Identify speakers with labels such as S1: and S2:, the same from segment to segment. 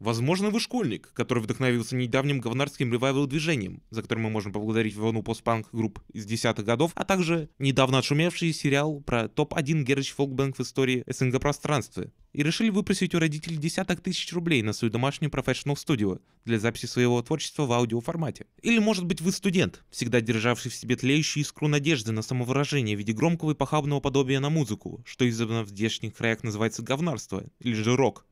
S1: Возможно, вы школьник, который вдохновился недавним говнарским ревайвл-движением, за которое мы можем поблагодарить волну постпанк групп из десятых годов, а также недавно отшумевший сериал про топ-1 Герыч Фолкбэнк в истории снг пространства, и решили выпросить у родителей десяток тысяч рублей на свою домашнюю профессионал студию для записи своего творчества в аудиоформате. Или может быть вы студент, всегда державший в себе тлеющую искру надежды на самовыражение в виде громкого и похабного подобия на музыку, что издавна в здешних краях называется говнарство, или же рок,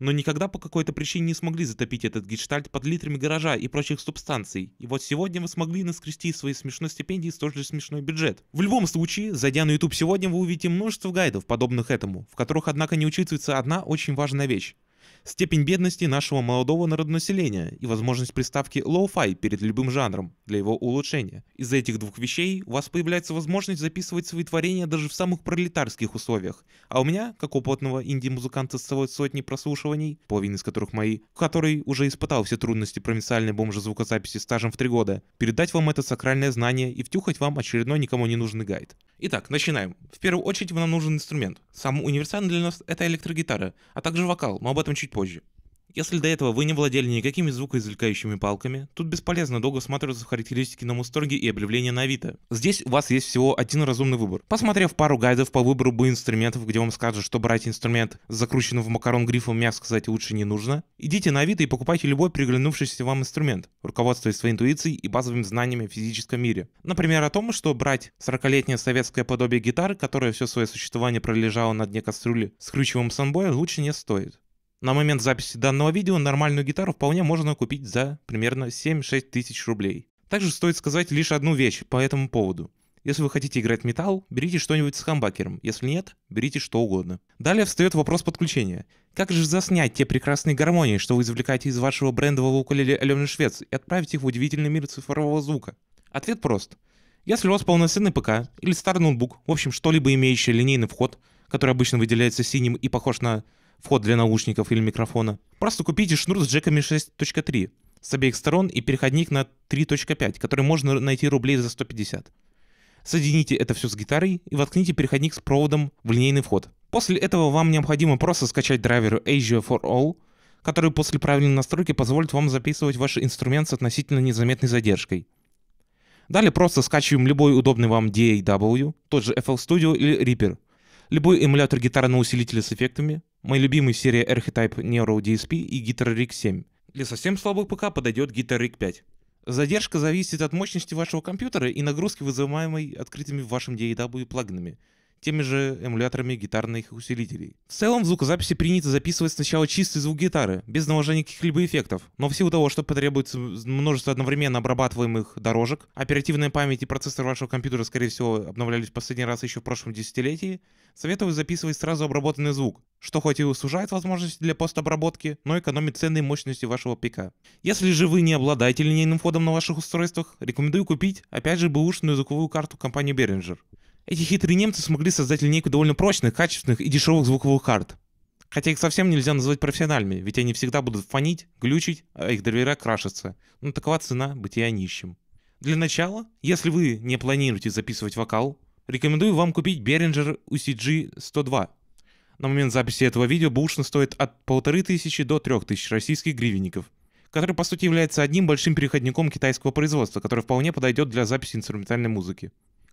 S1: но никогда по какой-то причине не смогли затопить этот гештальт под литрами гаража и прочих субстанций. И вот сегодня вы смогли наскрести свои смешной стипендии столь же смешной бюджет. В любом случае, зайдя на YouTube сегодня, вы увидите множество гайдов, подобных этому, в которых, однако, не учитывается одна очень важная вещь степень бедности нашего молодого народонаселения и возможность приставки low-fi перед любым жанром для его улучшения. Из-за этих двух вещей у вас появляется возможность записывать свои творения даже в самых пролетарских условиях. А у меня, как опытного инди-музыканта с целой сотней прослушиваний, половина из которых мои, который уже испытал все трудности провинциальной бомжа звукозаписи стажем в три года, передать вам это сакральное знание и втюхать вам очередной никому не нужный гайд. Итак, начинаем. В первую очередь вам нужен инструмент. Самый универсальный для нас это электрогитара, а также вокал, мы об этом чуть позже. Если до этого вы не владели никакими звукоизвлекающими палками, тут бесполезно долго смотреться в характеристики на Мусторге и объявления на Авито. Здесь у вас есть всего один разумный выбор. Посмотрев пару гайдов по выбору бы инструментов, где вам скажут, что брать инструмент, закрученным в макарон грифом, мягко сказать, лучше не нужно, идите на Авито и покупайте любой приглянувшийся вам инструмент, руководствуясь своей интуицией и базовыми знаниями в физическом мире. Например, о том, что брать 40-летнее советское подобие гитары, которое все свое существование пролежало на дне кастрюли с ключевым санбоя, лучше не стоит на момент записи данного видео нормальную гитару вполне можно купить за примерно 7-6 тысяч рублей. Также стоит сказать лишь одну вещь по этому поводу. Если вы хотите играть металл, берите что-нибудь с хамбакером, если нет, берите что угодно. Далее встает вопрос подключения. Как же заснять те прекрасные гармонии, что вы извлекаете из вашего брендового укулеле Алены Швец и отправить их в удивительный мир цифрового звука? Ответ прост. Если у вас полноценный ПК или старый ноутбук, в общем что-либо имеющее линейный вход, который обычно выделяется синим и похож на вход для наушников или микрофона. Просто купите шнур с джеками 6.3 с обеих сторон и переходник на 3.5, который можно найти рублей за 150. Соедините это все с гитарой и воткните переходник с проводом в линейный вход. После этого вам необходимо просто скачать драйвер Asia for All, который после правильной настройки позволит вам записывать ваш инструмент с относительно незаметной задержкой. Далее просто скачиваем любой удобный вам DAW, тот же FL Studio или Reaper, любой эмулятор гитары на усилителе с эффектами, мой любимый серия Archetype Neuro DSP и Guitar Rig 7. Для совсем слабых ПК подойдет Guitar Rig 5. Задержка зависит от мощности вашего компьютера и нагрузки, вызываемой открытыми в вашем DAW плагинами теми же эмуляторами гитарных усилителей. В целом в звукозаписи принято записывать сначала чистый звук гитары, без наложения каких-либо эффектов, но в силу того, что потребуется множество одновременно обрабатываемых дорожек, оперативная память и процессор вашего компьютера, скорее всего, обновлялись в последний раз еще в прошлом десятилетии, советую записывать сразу обработанный звук, что хоть и сужает возможности для постобработки, но экономит ценные мощности вашего пика. Если же вы не обладаете линейным входом на ваших устройствах, рекомендую купить, опять же, бэушную звуковую карту компании Behringer. Эти хитрые немцы смогли создать линейку довольно прочных, качественных и дешевых звуковых карт. Хотя их совсем нельзя назвать профессиональными, ведь они всегда будут фонить, глючить, а их драйвера крашатся. Но ну, такова цена бытия нищим. Для начала, если вы не планируете записывать вокал, рекомендую вам купить Behringer UCG 102. На момент записи этого видео бушно стоит от 1500 до 3000 российских гривенников, который по сути является одним большим переходником китайского производства, который вполне подойдет для записи инструментальной музыки.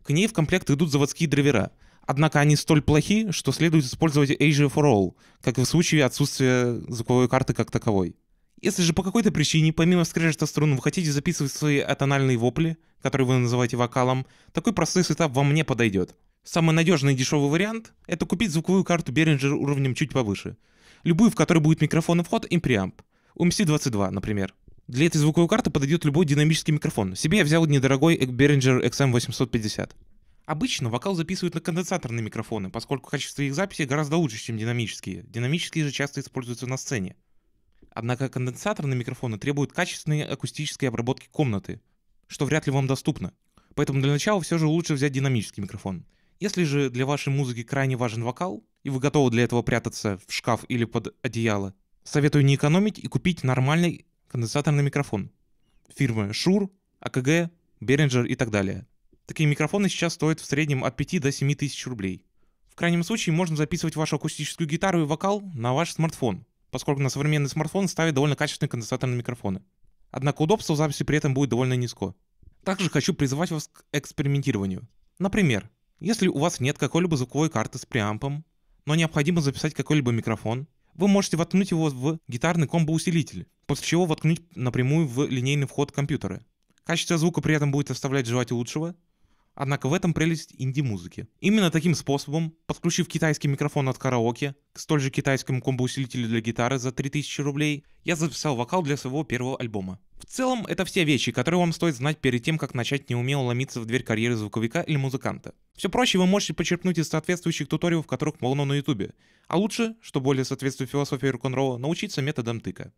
S1: К ней в комплект идут заводские драйвера. Однако они столь плохи, что следует использовать Asia for All, как и в случае отсутствия звуковой карты как таковой. Если же по какой-то причине, помимо скрежета струн, вы хотите записывать свои атональные вопли, которые вы называете вокалом, такой простой сетап вам не подойдет. Самый надежный и дешевый вариант — это купить звуковую карту Behringer уровнем чуть повыше. Любую, в которой будет микрофон и вход и преамп. UMC-22, например. Для этой звуковой карты подойдет любой динамический микрофон. Себе я взял недорогой Behringer XM850. Обычно вокал записывают на конденсаторные микрофоны, поскольку качество их записи гораздо лучше, чем динамические. Динамические же часто используются на сцене. Однако конденсаторные микрофоны требуют качественной акустической обработки комнаты, что вряд ли вам доступно. Поэтому для начала все же лучше взять динамический микрофон. Если же для вашей музыки крайне важен вокал, и вы готовы для этого прятаться в шкаф или под одеяло, советую не экономить и купить нормальный конденсаторный микрофон фирмы Шур, АКГ, Behringer и так далее. Такие микрофоны сейчас стоят в среднем от 5 до 7 тысяч рублей. В крайнем случае можно записывать вашу акустическую гитару и вокал на ваш смартфон, поскольку на современный смартфон ставят довольно качественные конденсаторные микрофоны. Однако удобство записи при этом будет довольно низко. Также хочу призывать вас к экспериментированию. Например, если у вас нет какой-либо звуковой карты с преампом, но необходимо записать какой-либо микрофон, вы можете воткнуть его в гитарный комбо-усилитель, после чего воткнуть напрямую в линейный вход компьютера. Качество звука при этом будет оставлять желать лучшего, Однако в этом прелесть инди-музыки. Именно таким способом, подключив китайский микрофон от караоке к столь же китайскому комбоусилителю для гитары за 3000 рублей, я записал вокал для своего первого альбома. В целом, это все вещи, которые вам стоит знать перед тем, как начать неумело ломиться в дверь карьеры звуковика или музыканта. Все проще вы можете почерпнуть из соответствующих туториев, которых полно на ютубе. А лучше, что более соответствует философии рок-н-ролла, научиться методом тыка.